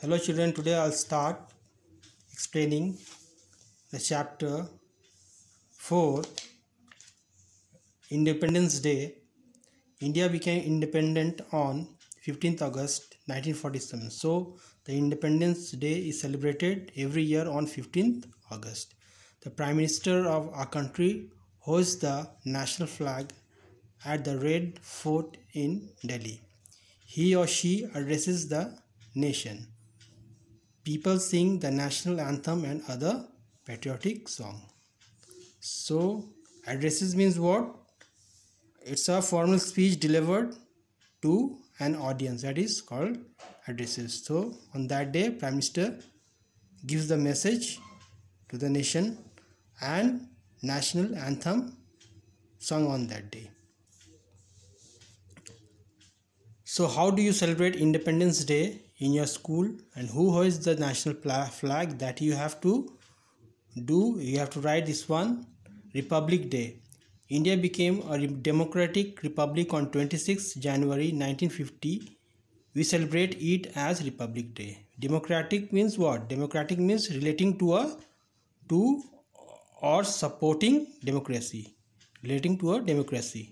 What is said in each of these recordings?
Hello children, today I'll start explaining the chapter 4 Independence Day. India became independent on 15th August 1947. So the Independence Day is celebrated every year on 15th August. The Prime Minister of our country hoists the national flag at the Red Fort in Delhi. He or she addresses the nation people sing the national anthem and other patriotic song. So addresses means what? It's a formal speech delivered to an audience that is called addresses. So on that day Prime Minister gives the message to the nation and national anthem sung on that day. So how do you celebrate Independence Day in your school and who holds the national flag that you have to do you have to write this one republic day india became a democratic republic on 26 january 1950 we celebrate it as republic day democratic means what democratic means relating to a to or supporting democracy relating to a democracy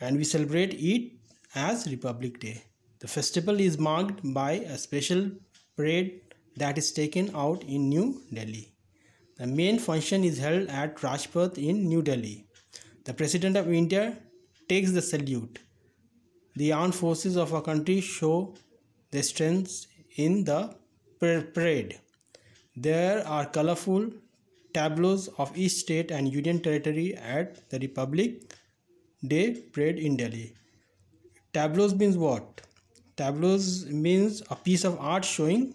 and we celebrate it as republic day the festival is marked by a special parade that is taken out in New Delhi. The main function is held at Rajpath in New Delhi. The President of India takes the salute. The armed forces of our country show their strength in the parade. There are colorful tableaus of each state and union territory at the Republic Day parade in Delhi. Tableaus means what? tableaus means a piece of art showing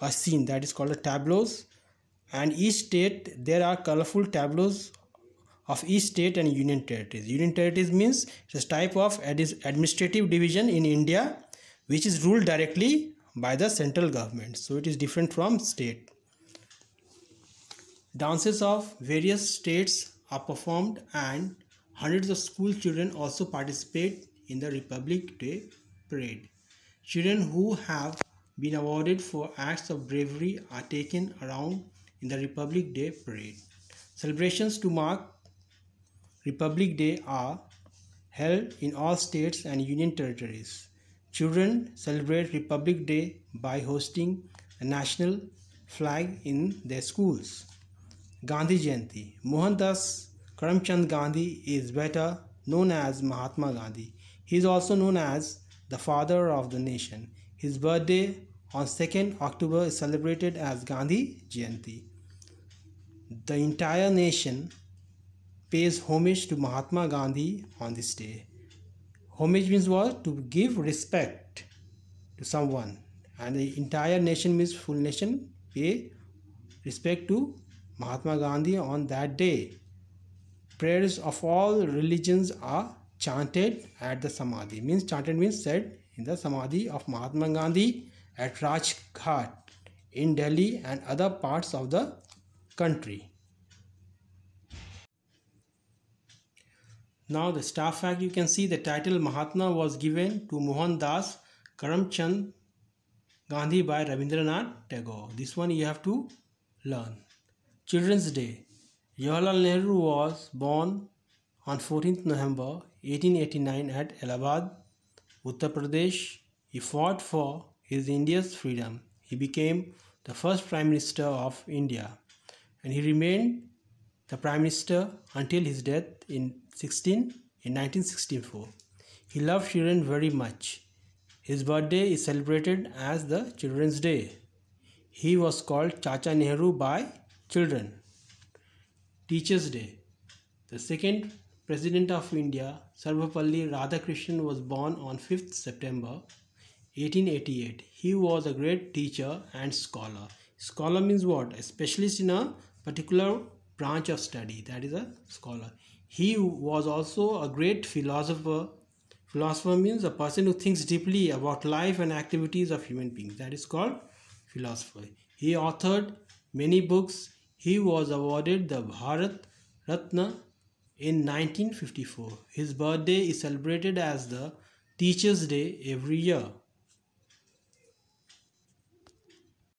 a scene that is called a tableaus and each state there are colorful tableaus of each state and union territories union territories means it's type of administrative division in india which is ruled directly by the central government so it is different from state dances of various states are performed and hundreds of school children also participate in the republic day parade. Children who have been awarded for acts of bravery are taken around in the Republic Day parade. Celebrations to mark Republic Day are held in all states and union territories. Children celebrate Republic Day by hosting a national flag in their schools. Gandhi Jayanti Mohandas Karamchand Gandhi is better known as Mahatma Gandhi. He is also known as the father of the nation. His birthday on 2nd October is celebrated as Gandhi Jayanti. The entire nation pays homage to Mahatma Gandhi on this day. Homage means what? To give respect to someone. And the entire nation means full nation pay respect to Mahatma Gandhi on that day. Prayers of all religions are chanted at the Samadhi. Means chanted means said in the Samadhi of Mahatma Gandhi at Rajghat in Delhi and other parts of the country. Now the staff fact you can see the title Mahatma was given to Mohan Das Karamchand Gandhi by Rabindranath Tagore. This one you have to learn. Children's Day. Jawaharlal Nehru was born on 14th November 1889 at Allahabad, Uttar Pradesh, he fought for his India's freedom. He became the first Prime Minister of India and he remained the Prime Minister until his death in 16 in 1964. He loved children very much. His birthday is celebrated as the Children's Day. He was called Chacha Nehru by children. Teachers Day. The second President of India Sarvapalli Radhakrishnan was born on 5th September 1888. He was a great teacher and scholar. Scholar means what? A specialist in a particular branch of study. That is a scholar. He was also a great philosopher. Philosopher means a person who thinks deeply about life and activities of human beings. That is called philosopher. He authored many books. He was awarded the Bharat Ratna in 1954. His birthday is celebrated as the Teacher's Day every year.